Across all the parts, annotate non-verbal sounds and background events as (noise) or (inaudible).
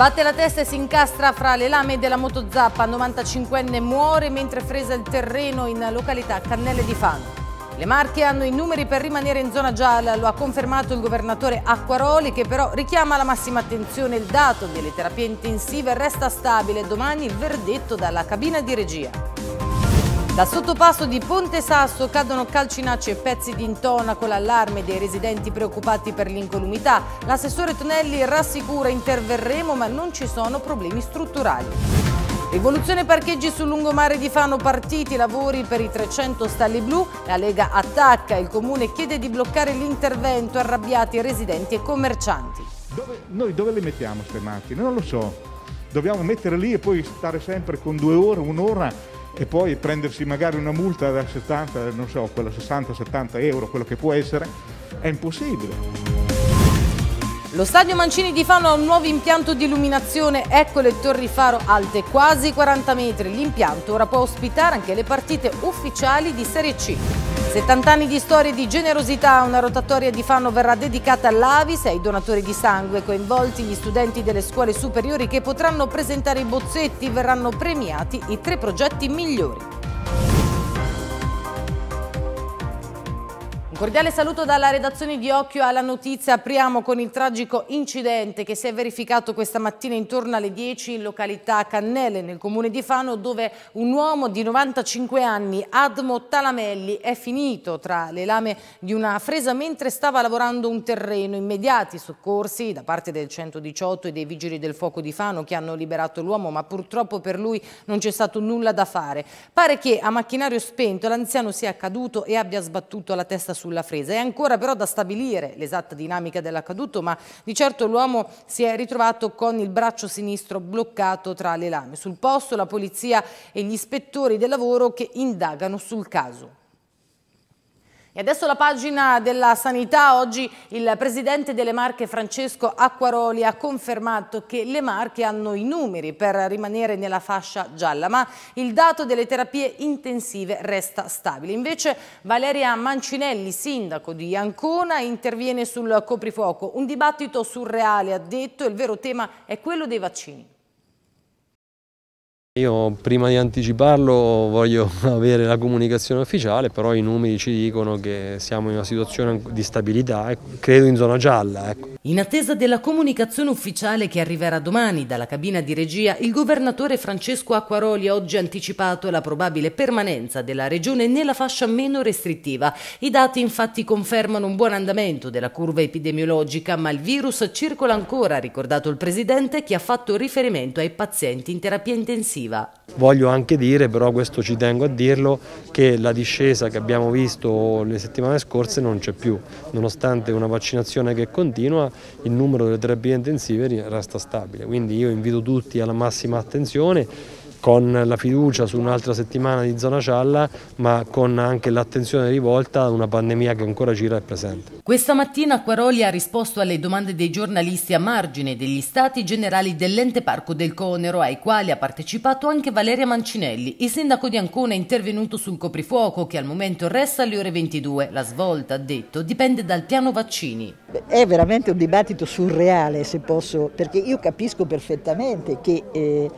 Batte la testa e si incastra fra le lame della motozappa, 95enne muore mentre fresa il terreno in località Cannelle di Fano. Le Marche hanno i numeri per rimanere in zona gialla, lo ha confermato il governatore Acquaroli che però richiama la massima attenzione il dato delle terapie intensive resta stabile, domani il verdetto dalla cabina di regia. Dal sottopasso di Ponte Sasso cadono calcinacci e pezzi di intona con l'allarme dei residenti preoccupati per l'incolumità. L'assessore Tonelli rassicura interverremo ma non ci sono problemi strutturali. Rivoluzione parcheggi sul lungomare di Fano, partiti lavori per i 300 stalli blu, la Lega attacca, il comune chiede di bloccare l'intervento, arrabbiati residenti e commercianti. Dove, noi dove le mettiamo queste macchine? Non lo so. Dobbiamo mettere lì e poi stare sempre con due ore, un'ora e poi prendersi magari una multa da 70, non so, quella 60-70 euro, quello che può essere, è impossibile. Lo stadio Mancini di Fano ha un nuovo impianto di illuminazione, ecco le torri faro alte quasi 40 metri. L'impianto ora può ospitare anche le partite ufficiali di Serie C. 70 anni di e di generosità, una rotatoria di Fano verrà dedicata all'Avis e ai donatori di sangue coinvolti gli studenti delle scuole superiori che potranno presentare i bozzetti, verranno premiati i tre progetti migliori. Cordiale saluto dalla redazione di Occhio alla notizia. Apriamo con il tragico incidente che si è verificato questa mattina intorno alle 10 in località Cannelle, nel comune di Fano, dove un uomo di 95 anni, Admo Talamelli, è finito tra le lame di una fresa mentre stava lavorando un terreno. Immediati soccorsi da parte del 118 e dei vigili del fuoco di Fano che hanno liberato l'uomo, ma purtroppo per lui non c'è stato nulla da fare. Pare che a macchinario spento l'anziano sia caduto e abbia sbattuto la testa sul sulla Fresa. È ancora però da stabilire l'esatta dinamica dell'accaduto, ma di certo l'uomo si è ritrovato con il braccio sinistro bloccato tra le lame. Sul posto la polizia e gli ispettori del lavoro che indagano sul caso. E adesso la pagina della sanità. Oggi il presidente delle Marche Francesco Acquaroli ha confermato che le Marche hanno i numeri per rimanere nella fascia gialla, ma il dato delle terapie intensive resta stabile. Invece Valeria Mancinelli, sindaco di Ancona, interviene sul coprifuoco. Un dibattito surreale, ha detto, il vero tema è quello dei vaccini. Io prima di anticiparlo voglio (laughs) avere la comunicazione ufficiale, però i numeri ci dicono che siamo in una situazione di stabilità, credo in zona gialla. Ecco. In attesa della comunicazione ufficiale che arriverà domani dalla cabina di regia, il governatore Francesco Acquaroli ha oggi anticipato la probabile permanenza della regione nella fascia meno restrittiva. I dati infatti confermano un buon andamento della curva epidemiologica, ma il virus circola ancora, ha ricordato il Presidente, che ha fatto riferimento ai pazienti in terapia intensiva offensiva. Voglio anche dire, però questo ci tengo a dirlo, che la discesa che abbiamo visto le settimane scorse non c'è più. Nonostante una vaccinazione che continua, il numero delle terapie intensive resta stabile. Quindi io invito tutti alla massima attenzione con la fiducia su un'altra settimana di zona cialla, ma con anche l'attenzione rivolta a una pandemia che ancora gira e presente. Questa mattina Quaroli ha risposto alle domande dei giornalisti a margine degli stati generali dell'ente parco del Conero, ai quali ha partecipato anche Valeria Mancinelli. Il sindaco di Ancona è intervenuto sul coprifuoco, che al momento resta alle ore 22. La svolta, ha detto, dipende dal piano vaccini. È veramente un dibattito surreale, se posso, perché io capisco perfettamente che... Eh,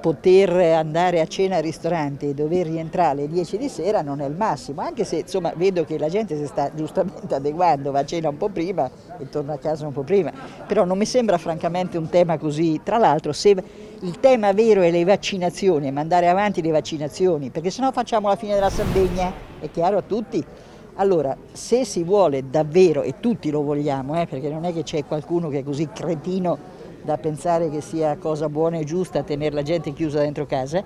poter andare a cena al ristorante e dover rientrare alle 10 di sera non è il massimo, anche se insomma, vedo che la gente si sta giustamente (laughs) adeguando, va a cena un po' prima e torna a casa un po' prima, però non mi sembra francamente un tema così, tra l'altro se il tema vero è le vaccinazioni, mandare avanti le vaccinazioni, perché sennò facciamo la fine della Sardegna, è chiaro a tutti? Allora, se si vuole davvero, e tutti lo vogliamo, eh, perché non è che c'è qualcuno che è così cretino da pensare che sia cosa buona e giusta tenere la gente chiusa dentro casa,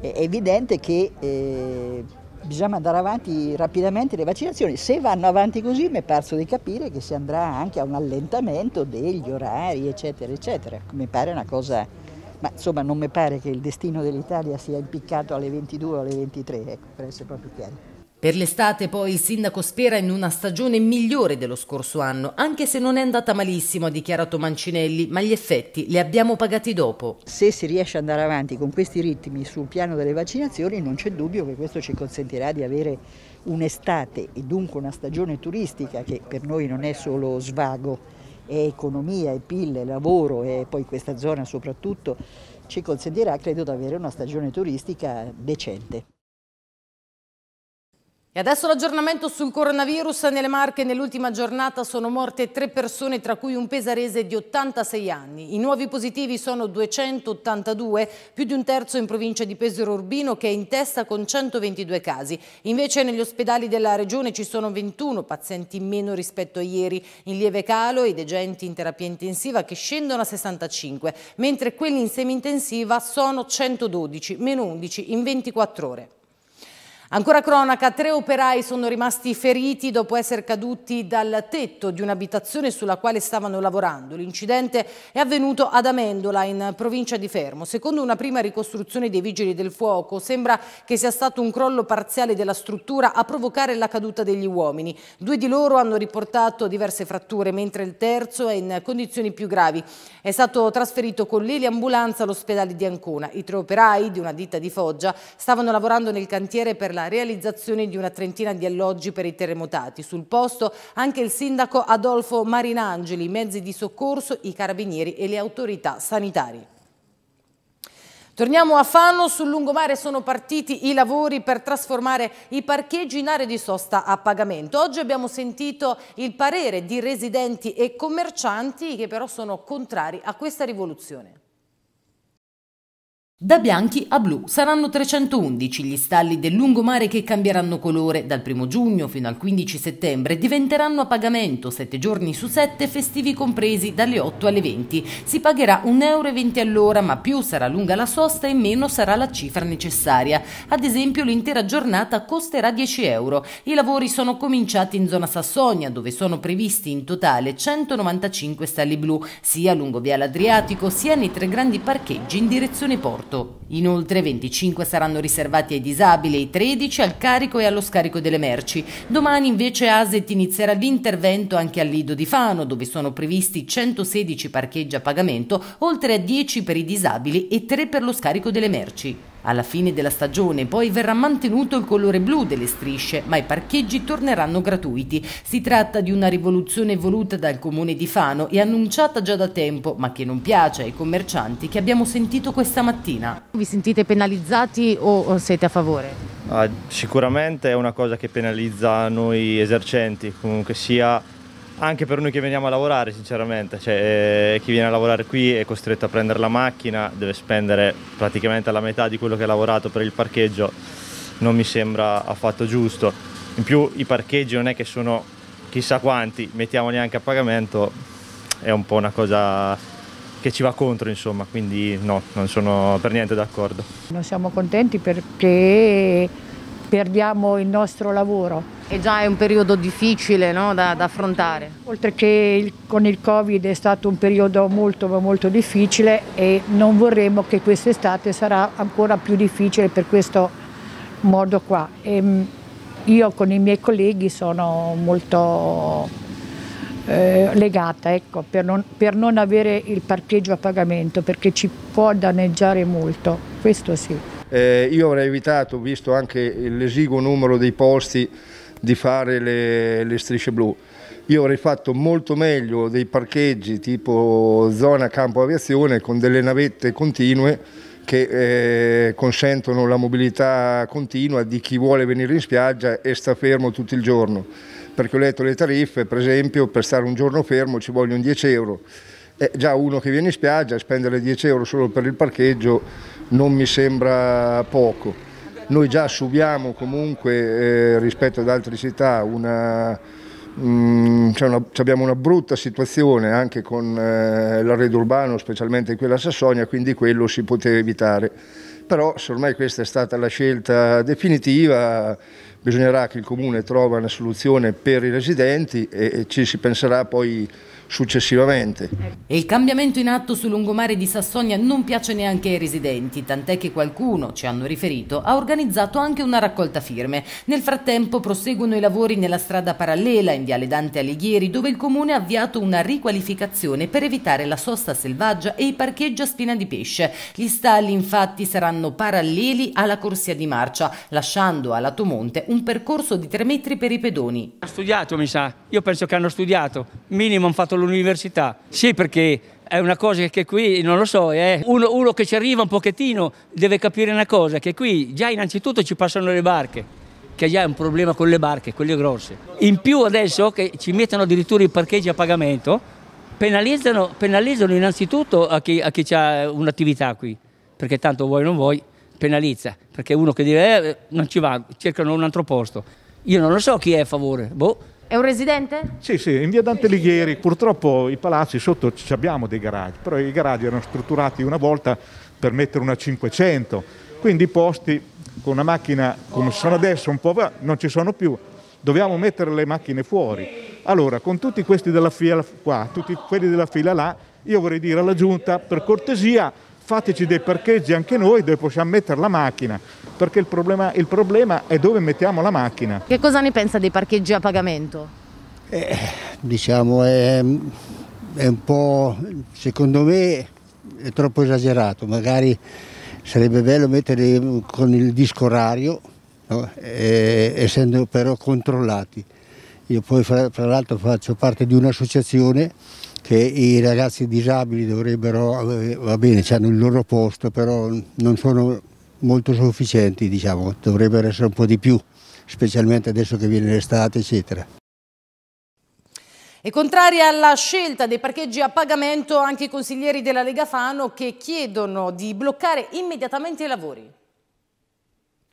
è evidente che eh, bisogna andare avanti rapidamente le vaccinazioni. Se vanno avanti così mi è parso di capire che si andrà anche a un allentamento degli orari, eccetera, eccetera. Mi pare una cosa, ma insomma non mi pare che il destino dell'Italia sia impiccato alle 22 o alle 23, ecco, per essere proprio chiari. Per l'estate poi il sindaco spera in una stagione migliore dello scorso anno, anche se non è andata malissimo, ha dichiarato Mancinelli, ma gli effetti li abbiamo pagati dopo. Se si riesce ad andare avanti con questi ritmi sul piano delle vaccinazioni non c'è dubbio che questo ci consentirà di avere un'estate e dunque una stagione turistica che per noi non è solo svago, è economia, è PIL, è lavoro e poi questa zona soprattutto ci consentirà credo di avere una stagione turistica decente. E adesso l'aggiornamento sul coronavirus nelle Marche. Nell'ultima giornata sono morte tre persone, tra cui un pesarese di 86 anni. I nuovi positivi sono 282, più di un terzo in provincia di Pesaro Urbino che è in testa con 122 casi. Invece negli ospedali della regione ci sono 21 pazienti in meno rispetto a ieri, in lieve calo i degenti in terapia intensiva che scendono a 65, mentre quelli in semi intensiva sono 112, meno 11 in 24 ore. Ancora cronaca, tre operai sono rimasti feriti dopo essere caduti dal tetto di un'abitazione sulla quale stavano lavorando. L'incidente è avvenuto ad Amendola, in provincia di Fermo. Secondo una prima ricostruzione dei vigili del fuoco, sembra che sia stato un crollo parziale della struttura a provocare la caduta degli uomini. Due di loro hanno riportato diverse fratture, mentre il terzo è in condizioni più gravi. È stato trasferito con l'eliambulanza all'ospedale di Ancona. I tre operai di una ditta di Foggia stavano lavorando nel cantiere per la realizzazione di una trentina di alloggi per i terremotati. Sul posto anche il sindaco Adolfo Marinangeli, i mezzi di soccorso, i carabinieri e le autorità sanitarie. Torniamo a Fano, sul lungomare sono partiti i lavori per trasformare i parcheggi in aree di sosta a pagamento. Oggi abbiamo sentito il parere di residenti e commercianti che però sono contrari a questa rivoluzione. Da bianchi a blu saranno 311 gli stalli del lungomare che cambieranno colore dal 1 giugno fino al 15 settembre e diventeranno a pagamento 7 giorni su 7 festivi compresi dalle 8 alle 20. Si pagherà 1,20 euro all'ora ma più sarà lunga la sosta e meno sarà la cifra necessaria. Ad esempio l'intera giornata costerà 10 euro. I lavori sono cominciati in zona Sassonia dove sono previsti in totale 195 stalli blu sia lungo via l'Adriatico sia nei tre grandi parcheggi in direzione Porto aeroporto. Inoltre 25 saranno riservati ai disabili e i 13 al carico e allo scarico delle merci. Domani invece ASET inizierà l'intervento anche al Lido di Fano, dove sono previsti 116 parcheggi a pagamento, oltre a 10 per i disabili e 3 per lo scarico delle merci alla fine della stagione. Poi verrà mantenuto il colore blu delle strisce, ma i parcheggi torneranno gratuiti. Si tratta di una rivoluzione voluta dal comune di Fano e annunciata già da tempo, ma che non piace ai commercianti che abbiamo sentito questa mattina. Vi sentite penalizzati o siete a favore? Ah, sicuramente è una cosa che penalizza noi esercenti, comunque sia anche per noi che veniamo a lavorare sinceramente, cioè, eh, chi viene a lavorare qui è costretto a prendere la macchina, deve spendere praticamente la metà di quello che ha lavorato per il parcheggio, non mi sembra affatto giusto. In più i parcheggi non è che sono chissà quanti, mettiamoli anche a pagamento, è un po' una cosa che ci va contro insomma, quindi no, non sono per niente d'accordo. Non siamo contenti perché perdiamo il nostro lavoro. E già è un periodo difficile no? da, da, affrontare. Oltre che il, con il Covid è stato un periodo molto molto difficile e non vorremmo che quest'estate sarà ancora più difficile per questo modo qua. E, ehm, io con i miei colleghi sono molto eh, legata ecco, per, non, per non avere il parcheggio a pagamento perché ci può danneggiare molto, questo sì. Eh, io avrei evitato, visto anche l'esiguo numero dei posti, di fare le, le strisce blu. Io avrei fatto molto meglio dei parcheggi tipo zona campo aviazione con delle navette continue che eh, consentono la mobilità continua di chi vuole venire in spiaggia e sta fermo tutto il giorno. Perché ho letto le tariffe, per esempio, per stare un giorno fermo ci vogliono 10 euro eh, già uno che viene in spiaggia spendere 10 euro solo per il parcheggio non mi sembra poco. Noi già subiamo comunque eh, rispetto ad altre città una, mh, mm, cioè una, abbiamo una brutta situazione anche con eh, l'arredo urbano, specialmente qui alla Sassonia, quindi quello si poteva evitare. Però se ormai questa è stata la scelta definitiva, bisognerà che il comune trova una soluzione per i residenti e, e ci si penserà poi successivamente. E il cambiamento in atto sul lungomare di Sassonia non piace neanche ai residenti, tant'è che qualcuno, ci hanno riferito, ha organizzato anche una raccolta firme. Nel frattempo proseguono i lavori nella strada parallela in Viale Dante Alighieri, dove il comune ha avviato una riqualificazione per evitare la sosta selvaggia e i parcheggi a spina di pesce. Gli stalli infatti saranno paralleli alla corsia di marcia, lasciando a Lato Monte un percorso di 3 metri per i pedoni. Ha studiato mi sa, io penso che hanno studiato, minimo hanno fatto l'università. Sì, perché è una cosa che qui, non lo so, eh, uno, uno che ci arriva un pochettino deve capire una cosa, che qui già innanzitutto ci passano le barche che già è un problema con le barche, quelle grosse. In più adesso che ci mettono addirittura i parcheggi a pagamento, penalizzano, penalizzano innanzitutto a chi, ha un'attività qui, perché tanto vuoi o non vuoi, penalizza, perché uno che dice eh, non ci va, cercano un altro posto. Io non lo so chi è a favore, boh è un residente? Sì, sì, in via Dante Alighieri. Purtroppo i palazzi sotto ci abbiamo dei garage, però i garage erano strutturati una volta per mettere una 500, quindi i posti con una macchina come sono adesso un po' non ci sono più, dobbiamo mettere le macchine fuori. Allora, con tutti questi della fila qua, tutti quelli della fila là, io vorrei dire alla giunta, per cortesia, fateci dei parcheggi anche noi dove possiamo mettere la macchina perché il problema, il problema, è dove mettiamo la macchina. Che cosa ne pensa dei parcheggi a pagamento? Eh, diciamo è, è un po', secondo me è troppo esagerato, magari sarebbe bello mettere con il disco orario, no? e, essendo però controllati. Io poi fra, fra l'altro faccio parte di un'associazione che i ragazzi disabili dovrebbero, eh, va bene, hanno il loro posto, però non sono molto sufficienti, diciamo, dovrebbero essere un po' di più, specialmente adesso che viene l'estate, eccetera. E contraria alla scelta dei parcheggi a pagamento anche i consiglieri della Lega Fano che chiedono di bloccare immediatamente i lavori.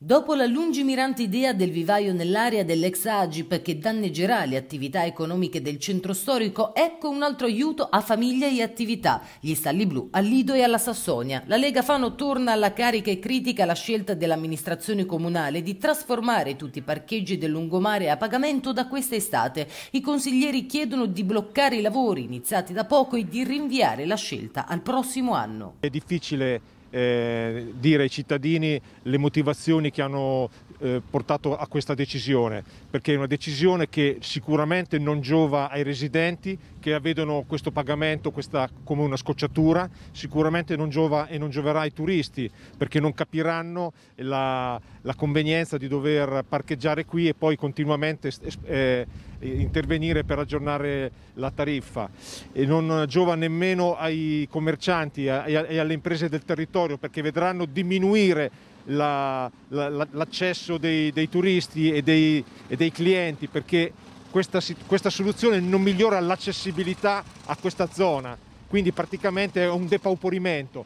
Dopo la lungimirante idea del vivaio nell'area dell'ex Agip che danneggerà le attività economiche del centro storico, ecco un altro aiuto a famiglie e attività, gli stalli blu a Lido e alla Sassonia. La Lega Fano torna alla carica e critica la scelta dell'amministrazione comunale di trasformare tutti i parcheggi del lungomare a pagamento da questa estate. I consiglieri chiedono di bloccare i lavori iniziati da poco e di rinviare la scelta al prossimo anno. È difficile eh, dire ai cittadini le motivazioni che hanno eh, portato a questa decisione, perché è una decisione che sicuramente non giova ai residenti che vedono questo pagamento questa, come una scocciatura, sicuramente non giova e non gioverà ai turisti perché non capiranno la, la convenienza di dover parcheggiare qui e poi continuamente eh, intervenire per aggiornare la tariffa e non giova nemmeno ai commercianti e alle imprese del territorio perché vedranno diminuire la, la, l'accesso dei, dei turisti e dei, e dei, clienti perché questa, questa soluzione non migliora l'accessibilità a questa zona, quindi praticamente è un depauperimento.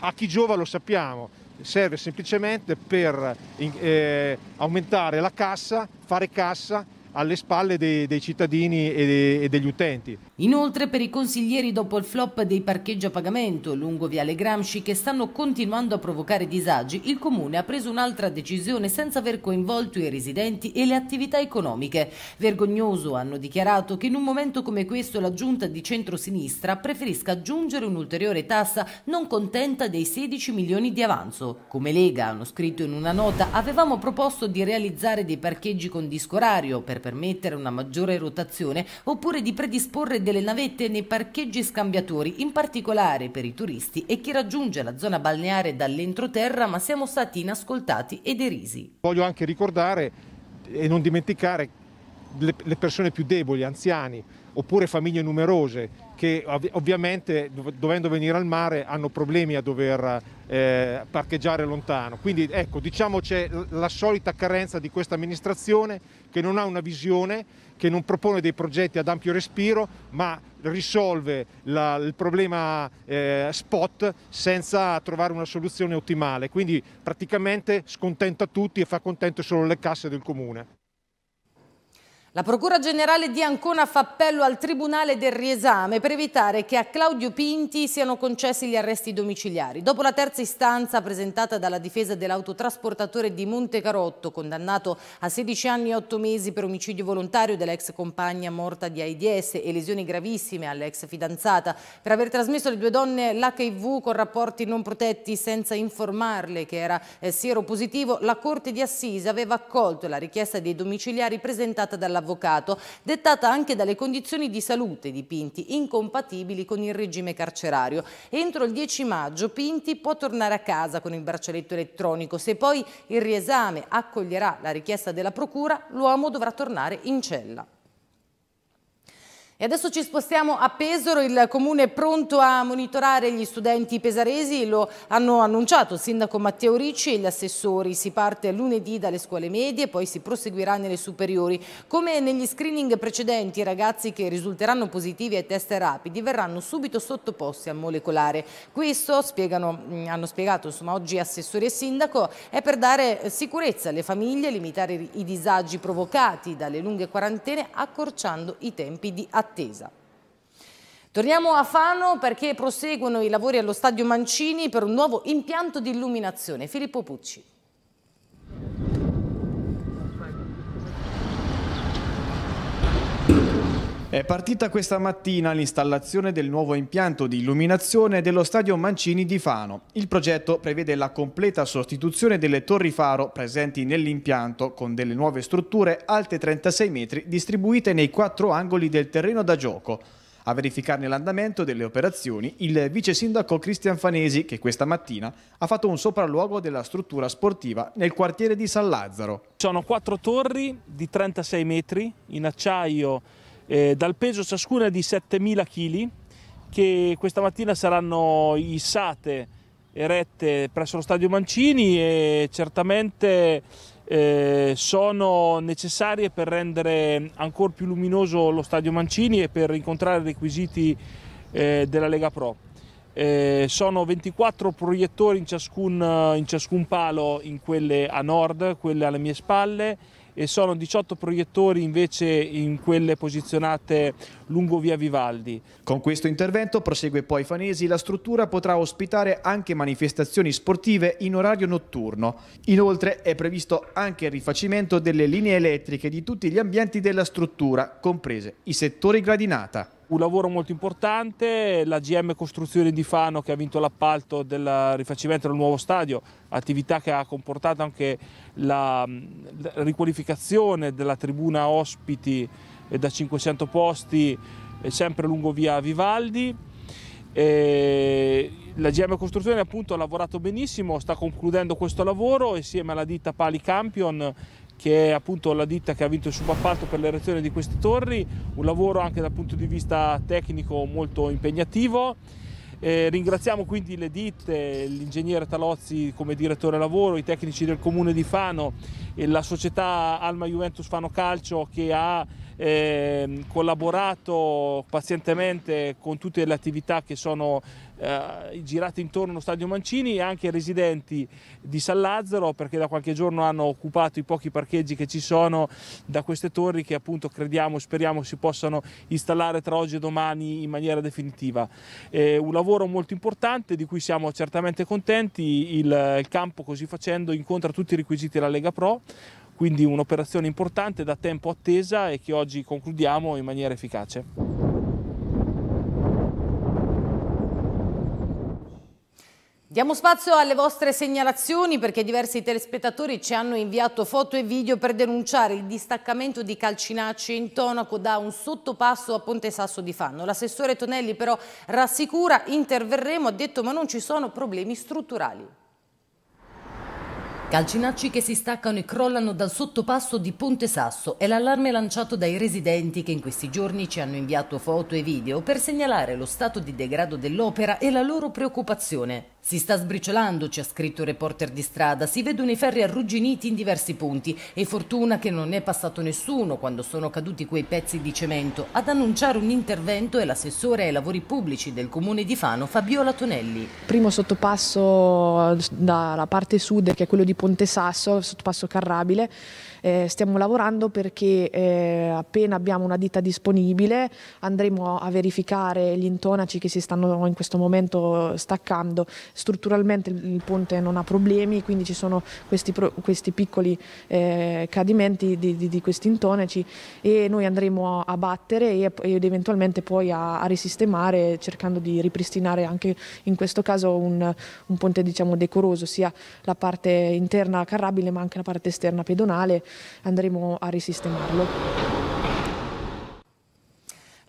A chi giova lo sappiamo, serve semplicemente per eh, aumentare la cassa, fare cassa alle spalle dei, dei cittadini e, de, e, degli utenti. Inoltre per i consiglieri dopo il flop dei parcheggi a pagamento lungo Viale Gramsci che stanno continuando a provocare disagi, il Comune ha preso un'altra decisione senza aver coinvolto i residenti e le attività economiche. Vergognoso hanno dichiarato che in un momento come questo la giunta di centrosinistra preferisca aggiungere un'ulteriore tassa non contenta dei 16 milioni di avanzo. Come Lega hanno scritto in una nota avevamo proposto di realizzare dei parcheggi con discorario per per permettere una maggiore rotazione oppure di predisporre delle navette nei parcheggi scambiatori, in particolare per i turisti e chi raggiunge la zona balneare dall'entroterra, ma siamo stati inascoltati e derisi. Voglio anche ricordare e non dimenticare le persone più deboli, anziani oppure famiglie numerose che ovviamente dovendo venire al mare hanno problemi a dover eh, parcheggiare lontano. Quindi ecco, diciamo c'è la solita carenza di questa amministrazione che non ha una visione, che non propone dei progetti ad ampio respiro, ma risolve la, il problema eh, spot senza trovare una soluzione ottimale. Quindi praticamente scontenta tutti e fa contento solo le casse del comune. La Procura Generale di Ancona fa appello al Tribunale del riesame per evitare che a Claudio Pinti siano concessi gli arresti domiciliari. Dopo la terza istanza presentata dalla difesa dell'autotrasportatore di Montecarotto, condannato a 16 anni e 8 mesi per omicidio volontario dell'ex compagna morta di AIDS e lesioni gravissime all'ex fidanzata, per aver trasmesso alle due donne l'HIV con rapporti non protetti senza informarle che era eh, siero positivo, la Corte di Assise aveva accolto la richiesta dei domiciliari presentata dalla dall'avvocato, dettata anche dalle condizioni di salute di Pinti, incompatibili con il regime carcerario. Entro il 10 maggio Pinti può tornare a casa con il braccialetto elettronico. Se poi il riesame accoglierà la richiesta della procura, l'uomo dovrà tornare in cella. E adesso ci spostiamo a Pesaro, il comune è pronto a monitorare gli studenti pesaresi, lo hanno annunciato il sindaco Matteo Ricci e gli assessori. Si parte lunedì dalle scuole medie, poi si proseguirà nelle superiori. Come negli screening precedenti, i ragazzi che risulteranno positivi ai test rapidi verranno subito sottoposti al molecolare. Questo, spiegano, mm, hanno spiegato insomma, oggi assessori e sindaco, è per dare sicurezza alle famiglie, limitare i disagi provocati dalle lunghe quarantene, accorciando i tempi di attività attesa. Torniamo a Fano perché proseguono i lavori allo stadio Mancini per un nuovo impianto di illuminazione. Filippo Pucci. È partita questa mattina l'installazione del nuovo impianto di illuminazione dello stadio Mancini di Fano. Il progetto prevede la completa sostituzione delle torri faro presenti nell'impianto con delle nuove strutture alte 36 metri distribuite nei quattro angoli del terreno da gioco. A verificarne l'andamento delle operazioni il vice sindaco Cristian Fanesi che questa mattina ha fatto un sopralluogo della struttura sportiva nel quartiere di San Lazzaro. Sono quattro torri di 36 metri in acciaio eh, dal peso ciascuna di 7.000 kg che questa mattina saranno issate erette presso lo stadio Mancini e certamente eh, sono necessarie per rendere ancora più luminoso lo stadio Mancini e per incontrare i requisiti eh, della Lega Pro. Eh, sono 24 proiettori in ciascun, in ciascun palo, in quelle a nord, quelle alle mie spalle, e sono 18 proiettori invece in quelle posizionate lungo via Vivaldi. Con questo intervento, prosegue poi Fanesi, la struttura potrà ospitare anche manifestazioni sportive in orario notturno. Inoltre è previsto anche il rifacimento delle linee elettriche di tutti gli ambienti della struttura, comprese i settori gradinata un lavoro molto importante, la GM Costruzione di Fano che ha vinto l'appalto del rifacimento del nuovo stadio, attività che ha comportato anche la, mm, la riqualificazione della tribuna ospiti eh, da 500 posti eh, sempre lungo via Vivaldi. E la GM Costruzione appunto ha lavorato benissimo, sta concludendo questo lavoro insieme alla ditta Pali Campion che è appunto la ditta che ha vinto il subappalto per l'erezione di queste torri, un lavoro anche dal punto di vista tecnico molto impegnativo. Eh, ringraziamo quindi le ditte, l'ingegnere Talozzi come direttore lavoro, i tecnici del comune di Fano e la società Alma Juventus Fano Calcio che ha eh, collaborato pazientemente con tutte le attività che sono eh, girate intorno allo stadio Mancini e anche residenti di San Lazzaro perché da qualche giorno hanno occupato i pochi parcheggi che ci sono da queste torri che appunto crediamo e speriamo si possano installare tra oggi e domani in maniera definitiva. Eh, un lavoro molto importante di cui siamo certamente contenti, il, il campo così facendo incontra tutti i requisiti della Lega Pro quindi un'operazione importante da tempo attesa e che oggi concludiamo in maniera efficace. Diamo spazio alle vostre segnalazioni perché diversi telespettatori ci hanno inviato foto e video per denunciare il distaccamento di Calcinacci in tonaco da un sottopasso a Ponte Sasso di Fanno. L'assessore Tonelli però rassicura, interverremo, ha detto ma non ci sono problemi strutturali. Calcinacci che si staccano e crollano dal sottopasso di Ponte Sasso è l'allarme lanciato dai residenti che in questi giorni ci hanno inviato foto e video per segnalare lo stato di degrado dell'opera e la loro preoccupazione. Si sta sbriciolando, ci ha scritto il reporter di strada, si vedono i ferri arrugginiti in diversi punti e fortuna che non è passato nessuno quando sono caduti quei pezzi di cemento. Ad annunciare un intervento è l'assessore ai lavori pubblici del comune di Fano, Fabiola Tonelli. Primo sottopasso eh, dalla parte sud che è quello di Ponte Sasso, sottopasso Carrabile, eh, stiamo lavorando perché eh, appena abbiamo una ditta disponibile andremo a verificare gli intonaci che si stanno in questo momento staccando strutturalmente il ponte non ha problemi, quindi ci sono questi, questi piccoli eh, cadimenti di, di, di, questi intonaci e noi andremo a battere ed eventualmente poi a, a, risistemare cercando di ripristinare anche in questo caso un, un ponte diciamo decoroso, sia la parte interna carrabile ma anche la parte esterna pedonale, andremo a risistemarlo.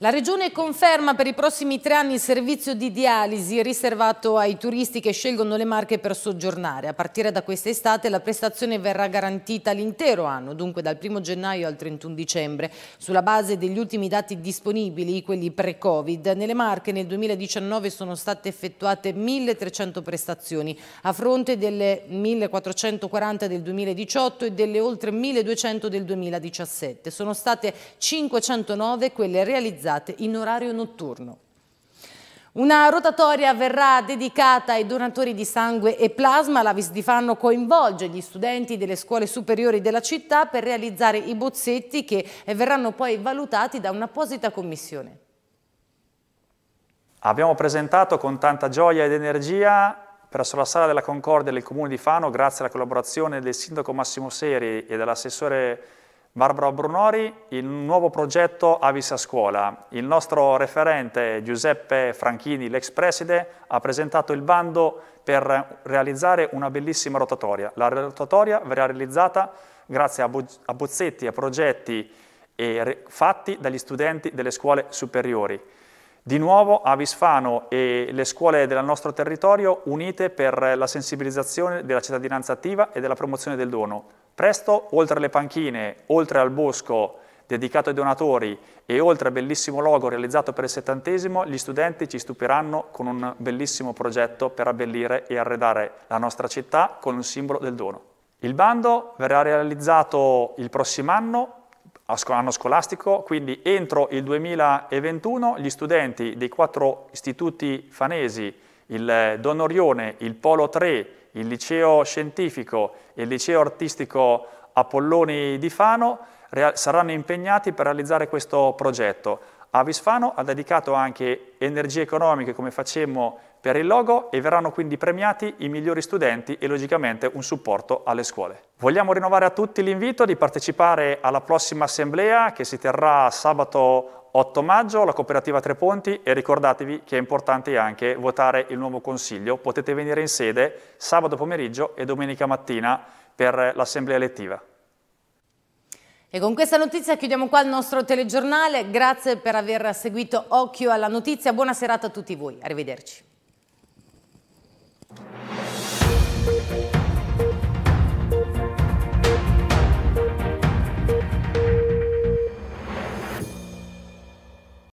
La Regione conferma per i prossimi tre anni il servizio di dialisi riservato ai turisti che scelgono le Marche per soggiornare. A partire da quest'estate la prestazione verrà garantita l'intero anno, dunque dal 1 gennaio al 31 dicembre. Sulla base degli ultimi dati disponibili, quelli pre-Covid, nelle Marche nel 2019 sono state effettuate 1.300 prestazioni, a fronte delle 1.440 del 2018 e delle oltre 1.200 del 2017. Sono state 509 quelle realizzate organizzate in orario notturno. Una rotatoria verrà dedicata ai donatori di sangue e plasma. La Vis di Fanno coinvolge gli studenti delle scuole superiori della città per realizzare i bozzetti che verranno poi valutati da un'apposita commissione. Abbiamo presentato con tanta gioia ed energia presso la Sala della Concordia del Comune di Fano, grazie alla collaborazione del Sindaco Massimo Seri e dell'assessore Barbara Brunori, il nuovo progetto Avis a scuola. Il nostro referente Giuseppe Franchini, l'ex preside, ha presentato il bando per realizzare una bellissima rotatoria. La rotatoria verrà realizzata grazie a bozzetti e progetti fatti dagli studenti delle scuole superiori. Di nuovo Avis Fano e le scuole del nostro territorio unite per la sensibilizzazione della cittadinanza attiva e della promozione del dono. Presto, oltre alle panchine, oltre al bosco dedicato ai donatori e oltre al bellissimo logo realizzato per il settantesimo, gli studenti ci stupiranno con un bellissimo progetto per abbellire e arredare la nostra città con un simbolo del dono. Il bando verrà realizzato il prossimo anno anno scolastico, quindi entro il 2021 gli studenti dei quattro istituti fanesi, il Don Orione, il Polo 3, il liceo scientifico e il liceo artistico Apolloni di Fano saranno impegnati per realizzare questo progetto. Avis Fano ha dedicato anche energie economiche come facemmo per il logo e verranno quindi premiati i migliori studenti e logicamente un supporto alle scuole. Vogliamo rinnovare a tutti l'invito di partecipare alla prossima assemblea che si terrà sabato 8 maggio la cooperativa Tre Ponti e ricordatevi che è importante anche votare il nuovo consiglio. Potete venire in sede sabato pomeriggio e domenica mattina per l'assemblea elettiva. E con questa notizia chiudiamo qua il nostro telegiornale. Grazie per aver seguito Occhio alla Notizia. Buona serata a tutti voi. Arrivederci.